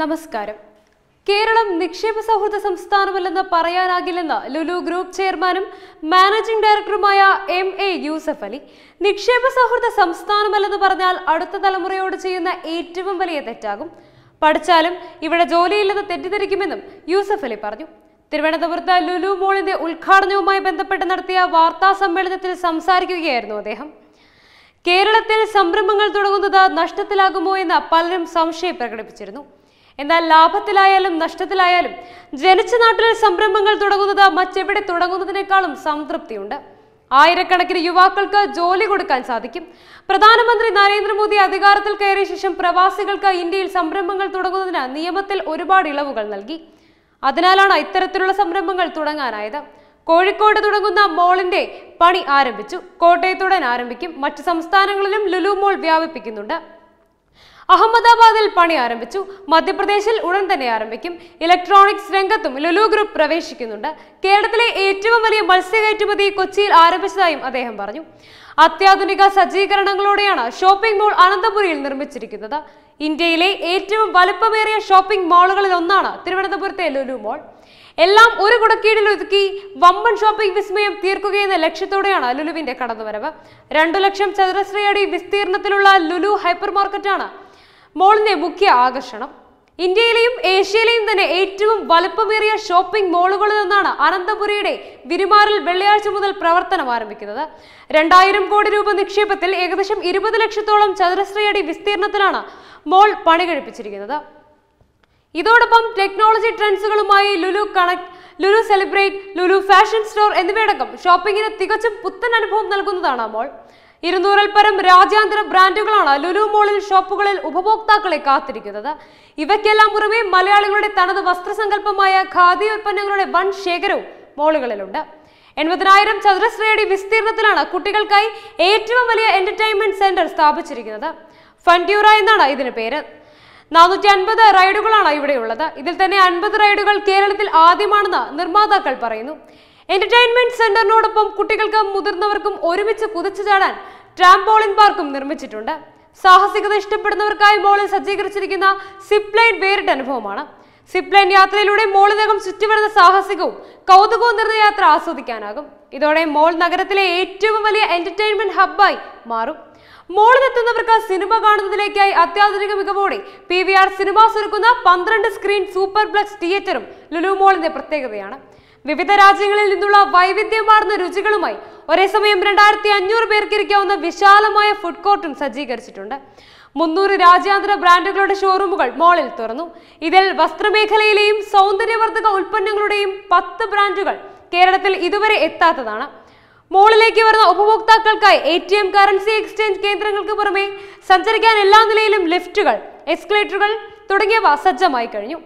നമസ്കാരം കേരളം നിക്ഷേപ സൗഹൃദ സംസ്ഥാനമല്ലെന്ന് പറയാനാകില്ലെന്ന് ലുലു ഗ്രൂപ്പ് ചെയർമാനും മാനേജിംഗ് ഡയറക്ടറുമായ എം എ യൂസഫ് അലി നിക്ഷേപ സൗഹൃദ സംസ്ഥാനമല്ലെന്ന് പറഞ്ഞാൽ അടുത്ത തലമുറയോട് ചെയ്യുന്ന ഏറ്റവും വലിയ തെറ്റാകും പഠിച്ചാലും ഇവിടെ ജോലിയില്ലെന്ന് തെറ്റിദ്ധരിക്കുമെന്നും യൂസഫ് അലി പറഞ്ഞു തിരുവനന്തപുരത്ത് ലുലു മോളിന്റെ ഉദ്ഘാടനവുമായി ബന്ധപ്പെട്ട് നടത്തിയ വാർത്താ സമ്മേളനത്തിൽ സംസാരിക്കുകയായിരുന്നു അദ്ദേഹം കേരളത്തിൽ സംരംഭങ്ങൾ തുടങ്ങുന്നത് നഷ്ടത്തിലാകുമോ എന്ന് പലരും സംശയം പ്രകടിപ്പിച്ചിരുന്നു എന്നാൽ ലാഭത്തിലായാലും നഷ്ടത്തിലായാലും ജനിച്ച നാട്ടിൽ സംരംഭങ്ങൾ തുടങ്ങുന്നത് മറ്റെവിടെ തുടങ്ങുന്നതിനേക്കാളും സംതൃപ്തിയുണ്ട് ആയിരക്കണക്കിന് യുവാക്കൾക്ക് ജോലി കൊടുക്കാൻ സാധിക്കും പ്രധാനമന്ത്രി നരേന്ദ്രമോദി അധികാരത്തിൽ കയറിയ ശേഷം പ്രവാസികൾക്ക് ഇന്ത്യയിൽ സംരംഭങ്ങൾ തുടങ്ങുന്നതിന് നിയമത്തിൽ ഒരുപാട് ഇളവുകൾ നൽകി അതിനാലാണ് ഇത്തരത്തിലുള്ള സംരംഭങ്ങൾ തുടങ്ങാനായത് കോഴിക്കോട് തുടങ്ങുന്ന മോളിന്റെ പണി ആരംഭിച്ചു കോട്ടയത്തുടൻ ആരംഭിക്കും മറ്റ് സംസ്ഥാനങ്ങളിലും ലുലു മോൾ വ്യാപിപ്പിക്കുന്നുണ്ട് അഹമ്മദാബാദിൽ പണി ആരംഭിച്ചു മധ്യപ്രദേശിൽ ഉടൻ തന്നെ ആരംഭിക്കും ഇലക്ട്രോണിക്സ് രംഗത്തും ലുലു ഗ്രൂപ്പ് പ്രവേശിക്കുന്നുണ്ട് കേരളത്തിലെ ഏറ്റവും വലിയ മത്സ്യകയറ്റുമതി കൊച്ചിയിൽ ആരംഭിച്ചതായും അദ്ദേഹം പറഞ്ഞു അത്യാധുനിക സജ്ജീകരണങ്ങളോടെയാണ് ഷോപ്പിംഗ് മോൾ അനന്തപുരിയിൽ നിർമ്മിച്ചിരിക്കുന്നത് ഇന്ത്യയിലെ ഏറ്റവും വലുപ്പമേറിയ ഷോപ്പിംഗ് മാളുകളിൽ ഒന്നാണ് തിരുവനന്തപുരത്തെ ലുലു മോൾ എല്ലാം ഒരു കുടക്കീടിൽ ഒതുക്കി വമ്പൻ ഷോപ്പിംഗ് വിസ്മയം തീർക്കുകയെന്ന ലക്ഷ്യത്തോടെയാണ് ലുലുവിന്റെ കടന്നുവരവ് രണ്ടു ലക്ഷം ചതുരശ്രയടി വിസ്തീർണത്തിലുള്ള ലുലു ഹൈപ്പർ മാർക്കറ്റാണ് മോളിന്റെ മുഖ്യ ആകർഷണം ഇന്ത്യയിലെയും ഏഷ്യയിലെയും തന്നെ ഏറ്റവും വലുപ്പമേറിയ ഷോപ്പിംഗ് മോളുകളിൽ നിന്നാണ് അനന്തപുരിയുടെ വിരുമാറിൽ വെള്ളിയാഴ്ച മുതൽ പ്രവർത്തനം ആരംഭിക്കുന്നത് രണ്ടായിരം കോടി രൂപ നിക്ഷേപത്തിൽ ഏകദേശം ഇരുപത് ലക്ഷത്തോളം ചതുരശ്രയടി വിസ്തീർണത്തിലാണ് മോൾ പണി കഴിപ്പിച്ചിരിക്കുന്നത് ഇതോടൊപ്പം ടെക്നോളജി ട്രെൻഡ്സുകളുമായി Lulu connect Lulu celebrate Lulu fashion store എന്നിവയടക്കം ഷോപ്പിങ്ങിന് തികച്ചും പുത്തൻ അനുഭവം നൽകുന്നതാണ് മോൾ ഇരുന്നൂറിൽ പരം രാജ്യാന്തര ബ്രാൻഡുകളാണ് ലുലു മോളിൽ ഷോപ്പുകളിൽ ഉപഭോക്താക്കളെ കാത്തിരിക്കുന്നത് ഇവയ്ക്കെല്ലാം പുറമെ മലയാളികളുടെ തനത് വസ്ത്രസങ്കല്പമായ ഖാദി ഉൽപ്പന്നങ്ങളുടെ വൻ ശേഖരവും മോളുകളിലുണ്ട് എൺപതിനായിരം ചതുരശ്ര വിസ്തീർണത്തിലാണ് കുട്ടികൾക്കായി ഏറ്റവും വലിയ എന്റർടൈൻമെന്റ് സെന്റർ സ്ഥാപിച്ചിരിക്കുന്നത് ഫണ്ട്യൂറ എന്നാണ് ഇതിന് പേര് നാനൂറ്റി അൻപത് റൈഡുകളാണ് ഇവിടെയുള്ളത് ഇതിൽ തന്നെ അൻപത് റൈഡുകൾ കേരളത്തിൽ ആദ്യമാണെന്ന് നിർമ്മാതാക്കൾ പറയുന്നു എന്റർടൈൻമെന്റ് സെന്ററിനോടൊപ്പം കുട്ടികൾക്കും മുതിർന്നവർക്കും ഒരുമിച്ച് കുതിച്ചു ചാടാൻ ട്രാംപോളിൻ പാർക്കും നിർമ്മിച്ചിട്ടുണ്ട് സാഹസികത ഇഷ്ടപ്പെടുന്നവർക്കായി മോളിൽ സജ്ജീകരിച്ചിരിക്കുന്ന സിപ്ലൈൻ വേറിട്ട അനുഭവമാണ് സിപ്ലൈൻ യാത്രയിലൂടെ മോളിനകം ചുറ്റിവരുന്ന സാഹസികവും കൗതുകവും നിറഞ്ഞ യാത്ര ആസ്വദിക്കാനാകും ഇതോടെ മോൾ നഗരത്തിലെ ഏറ്റവും വലിയ എന്റർടൈൻമെന്റ് ഹബ്ബായി മാറും മോളിലെത്തുന്നവർക്ക് സിനിമ കാണുന്നതിലേക്കായി അത്യാധുനിക മികവോടെ പി വി ആർ സിനിമാസ് ഒരുക്കുന്ന പന്ത്രണ്ട് സ്ക്രീൻ സൂപ്പർപ്ലക്സ് തിയേറ്ററും ലുലു മോളിന്റെ പ്രത്യേകതയാണ് വിവിധ രാജ്യങ്ങളിൽ നിന്നുള്ള വൈവിധ്യമാർന്ന രുചികളുമായി ഒരേ സമയം രണ്ടായിരത്തി അഞ്ഞൂറ് പേർക്ക് ഇരിക്കാവുന്ന വിശാലമായ ഫുഡ് കോർട്ടും സജ്ജീകരിച്ചിട്ടുണ്ട് മുന്നൂറ് രാജ്യാന്തര ബ്രാൻഡുകളുടെ ഷോറൂമുകൾ മോളിൽ തുറന്നു ഇതിൽ വസ്ത്രമേഖലയിലെയും സൗന്ദര്യവർദ്ധക ഉൽപ്പന്നങ്ങളുടെയും പത്ത് ബ്രാൻഡുകൾ കേരളത്തിൽ ഇതുവരെ എത്താത്തതാണ് മോളിലേക്ക് വരുന്ന ഉപഭോക്താക്കൾക്കായി A T M currency exchange കേന്ദ്രങ്ങൾക്ക് പുറമെ സഞ്ചരിക്കാൻ എല്ലാ നിലയിലും ലിഫ്റ്റുകൾ എസ്കലേറ്ററുകൾ തുടങ്ങിയവ സജ്ജമായി കഴിഞ്ഞു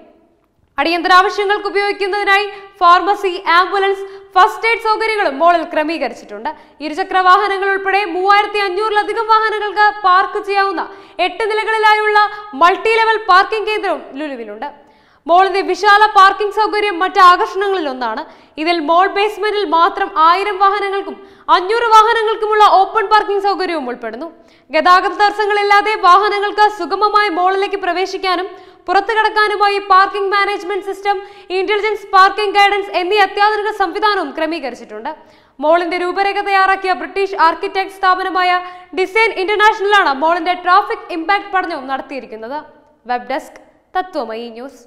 അടിയന്തരാവശ്യങ്ങൾക്ക് ഉപയോഗിക്കുന്നതിനായി ഫാർമസി ആംബുലൻസ് ഫസ്റ്റ് എയ്ഡ് സൗകര്യങ്ങളും മോളിൽ ക്രമീകരിച്ചിട്ടുണ്ട് ഇരുചക്ര വാഹനങ്ങൾ ഉൾപ്പെടെ മൂവായിരത്തി അഞ്ഞൂറിലധികം വാഹനങ്ങൾക്ക് പാർക്ക് ചെയ്യാവുന്ന എട്ട് നിലകളിലായുള്ള മൾട്ടി ലെവൽ പാർക്കിംഗ് കേന്ദ്രവും ലുലുവിലുണ്ട് മോളിന്റെ വിശാല പാർക്കിംഗ് സൗകര്യം മറ്റ് ആകർഷണങ്ങളിൽ ഒന്നാണ് ഇതിൽ മോൾ ബേസ്മെന്റിൽ മാത്രം ആയിരം വാഹനങ്ങൾക്കും അഞ്ഞൂറ് വാഹനങ്ങൾക്കുമുള്ള ഓപ്പൺ പാർക്കിംഗ് സൗകര്യവും ഉൾപ്പെടുന്നു ഗതാഗത തടസ്സങ്ങളില്ലാതെ വാഹനങ്ങൾക്ക് സുഗമമായി മോളിലേക്ക് പ്രവേശിക്കാനും പുറത്തു കടക്കാനുമായി parking management system intelligence parking guidance എന്നീ അത്യാധുനിക സംവിധാനവും ക്രമീകരിച്ചിട്ടുണ്ട് മോളിന്റെ രൂപരേഖ തയ്യാറാക്കിയ ബ്രിട്ടീഷ് ആർക്കിടെക്ട് സ്ഥാപനമായ ഡിസൈൻ ഇന്റർനാഷണലാണ് മോളിന്റെ ട്രാഫിക് ഇമ്പാക്ട് പഠനവും നടത്തിയിരിക്കുന്നത് വെബ് ഡെസ്ക് തത്വമയി ന്യൂസ്